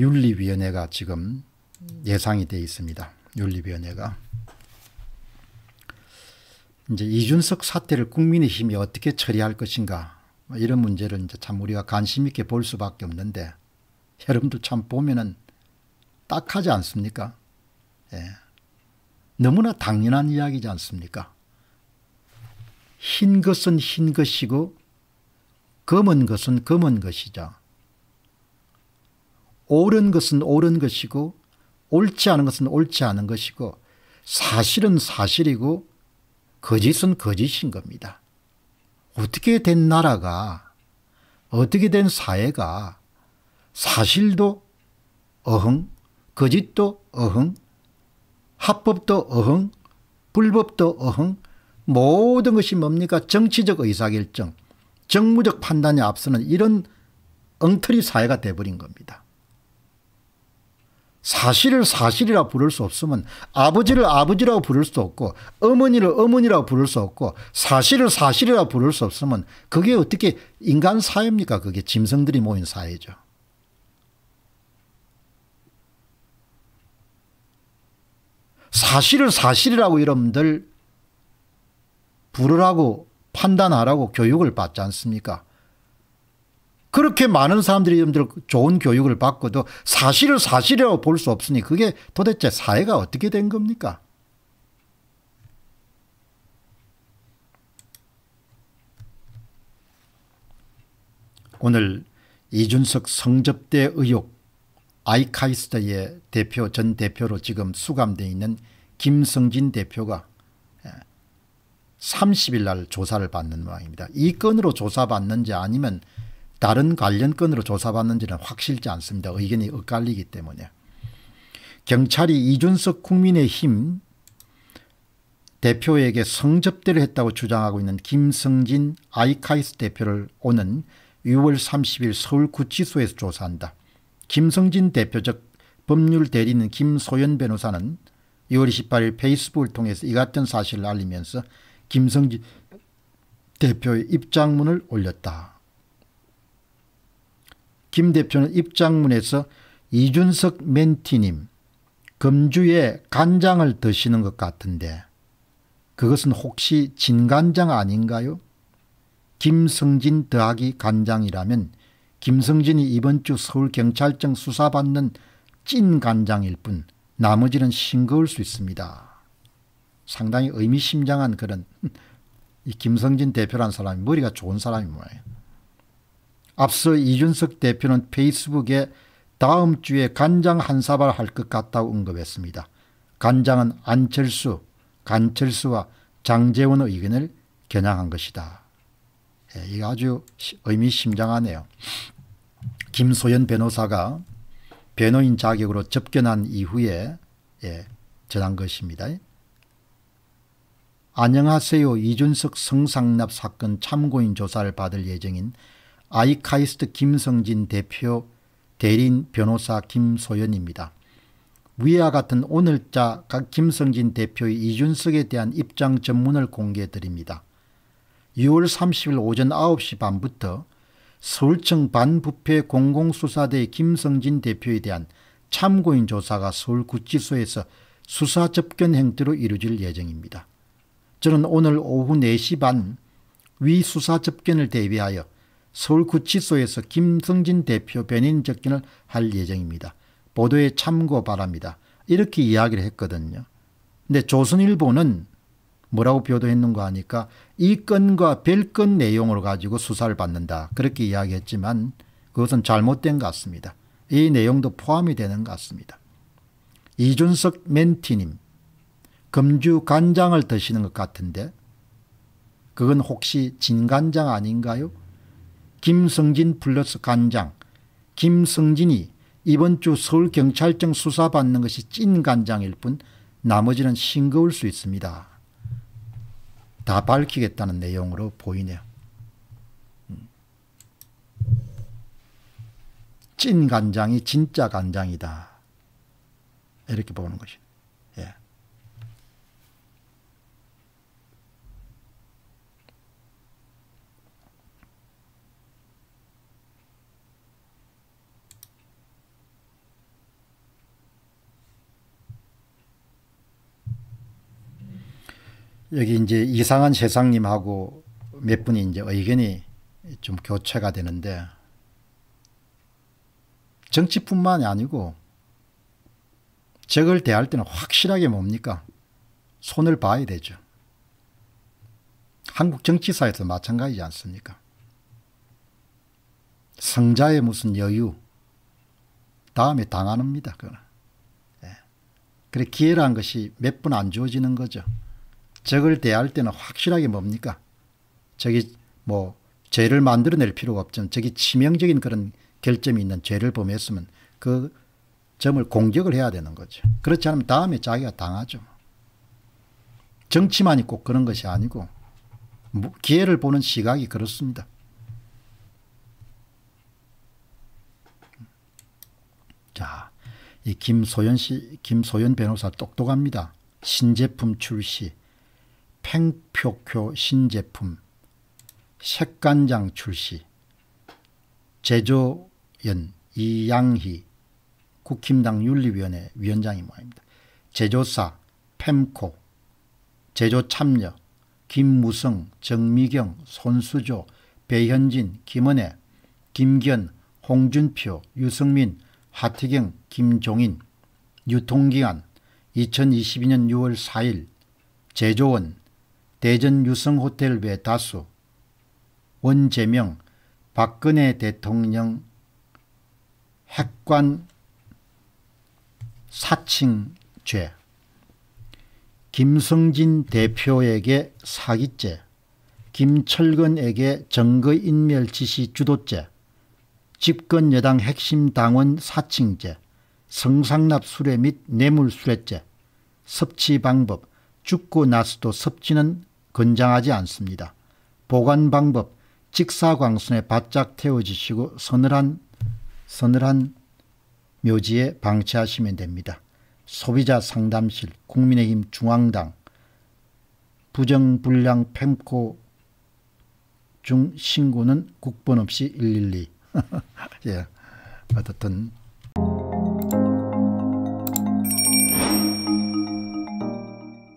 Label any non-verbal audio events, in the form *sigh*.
윤리위원회가 지금 예상이 돼 있습니다. 윤리위원회가. 이제 이준석 사태를 국민의힘이 어떻게 처리할 것인가 뭐 이런 문제를 이제 참 우리가 관심 있게 볼 수밖에 없는데 여러분들 참 보면은 딱하지 않습니까? 예. 너무나 당연한 이야기지 않습니까? 흰 것은 흰 것이고 검은 것은 검은 것이죠. 옳은 것은 옳은 것이고 옳지 않은 것은 옳지 않은 것이고 사실은 사실이고 거짓은 거짓인 겁니다. 어떻게 된 나라가 어떻게 된 사회가 사실도 어흥 거짓도 어흥 합법도 어흥 불법도 어흥 모든 것이 뭡니까 정치적 의사결정 정무적 판단에 앞서는 이런 엉터리 사회가 돼버린 겁니다. 사실을 사실이라 부를 수 없으면 아버지를 아버지라고 부를 수도 없고 어머니를 어머니라고 부를 수 없고 사실을 사실이라 부를 수 없으면 그게 어떻게 인간 사회입니까? 그게 짐승들이 모인 사회죠. 사실을 사실이라고 여러분들 부르라고 판단하라고 교육을 받지 않습니까? 그렇게 많은 사람들이 여러분들 좋은 교육을 받고도 사실을 사실이라고 볼 수 없으니 그게 도대체 사회가 어떻게 된 겁니까? 오늘 이준석 성접대 의혹 아이카이스트의 대표 전 대표로 지금 수감돼 있는 김성진 대표가 30일 예, 날 조사를 받는 모양입니다. 이 건으로 조사받는지 아니면 다른 관련 건으로 조사받는지는 확실치 않습니다. 의견이 엇갈리기 때문에. 경찰이 이준석 국민의힘 대표에게 성접대를 했다고 주장하고 있는 김성진 아이카이스 대표를 오는 6월 30일 서울구치소에서 조사한다. 김성진 대표 즉 법률 대리인 김소연 변호사는 6월 28일 페이스북을 통해서 이 같은 사실을 알리면서 김성진 대표의 입장문을 올렸다. 김 대표는 입장문에서 이준석 멘티님 금주에 간장을 드시는 것 같은데 그것은 혹시 진간장 아닌가요? 김성진 더하기 간장이라면 김성진이 이번 주 서울경찰청 수사받는 찐간장일 뿐 나머지는 싱거울 수 있습니다. 상당히 의미심장한 그런 *laughs* 이 김성진 대표란 사람이 머리가 좋은 사람이 뭐예요. 앞서 이준석 대표는 페이스북에 다음 주에 간장 한 사발 할 것 같다고 언급했습니다. 간장은 안철수, 간철수와 장재원의 견을 겨냥한 것이다. 예, 이거 아주 의미심장하네요. 김소연 변호사가 변호인 자격으로 접견한 이후에 예, 전한 것입니다. 안녕하세요. 이준석 성상납 사건 참고인 조사를 받을 예정인 아이카이스트 김성진 대표, 대리인 변호사 김소연입니다. 위와 같은 오늘자 각 김성진 대표의 이준석에 대한 입장 전문을 공개해 드립니다. 6월 30일 오전 9시 반부터 서울청 반부패 공공수사대 김성진 대표에 대한 참고인 조사가 서울구치소에서 수사 접견 행태로 이루어질 예정입니다. 저는 오늘 오후 4시 반 위수사 접견을 대비하여 서울구치소에서 김성진 대표 변인 접견을 할 예정입니다. 보도에 참고 바랍니다. 이렇게 이야기를 했거든요. 근데 조선일보는 뭐라고 표도했는가 하니까 이 건과 별건 내용을 가지고 수사를 받는다. 그렇게 이야기했지만 그것은 잘못된 것 같습니다. 이 내용도 포함이 되는 것 같습니다. 이준석 멘티님 금주 간장을 드시는 것 같은데 그건 혹시 진간장 아닌가요? 김성진 플러스 간장 김성진이 이번 주 서울경찰청 수사받는 것이 찐간장일 뿐 나머지는 싱거울 수 있습니다. 다 밝히겠다는 내용으로 보이네요. 음. 찐 간장이 진짜 간장이다. 이렇게 보는 것입니다. 여기 이제 이상한 세상님하고 몇 분이 이제 의견이 좀 교체가 되는데 정치뿐만이 아니고 적을 대할 때는 확실하게 뭡니까? 손을 봐야 되죠. 한국 정치사에서 마찬가지지 않습니까? 성자의 무슨 여유 다음에 당하는 겁니다. 예. 그래 기회란 것이 몇 분 안 주어지는 거죠. 적을 대할 때는 확실하게 뭡니까? 적이 뭐 죄를 만들어낼 필요가 없지만 적이 치명적인 그런 결점이 있는 죄를 범했으면 그 점을 공격을 해야 되는 거죠. 그렇지 않으면 다음에 자기가 당하죠. 정치만이 꼭 그런 것이 아니고 기회를 보는 시각이 그렇습니다. 자, 이 김소연 씨, 김소연 변호사 똑똑합니다. 신제품 출시, 팽표쿄 신제품, 색간장 출시, 제조연 이양희 국힘당 윤리위원회 위원장이 모입니다. 제조사 펨코, 제조참여 김무성, 정미경, 손수조, 배현진, 김은혜, 김견, 홍준표, 유승민, 하태경, 김종인, 유통기한 2022년 6월 4일 제조원 대전 유성 호텔 외 다수 원재명 박근혜 대통령 핵관 사칭죄 김성진 대표에게 사기죄 김철근에게 정거인멸 지시 주도죄 집권 여당 핵심 당원 사칭죄 성상납 수뢰 및 뇌물 수뢰죄 섭취 방법 죽고 나서도 섭취는 권장하지 않습니다. 보관 방법 직사광선에 바짝 태워주시고 서늘한 서늘한 묘지에 방치하시면 됩니다. 소비자 상담실 국민의힘 중앙당 부정불량 팸코 중 신고는 국번 없이 112 *laughs* 예. 어떻든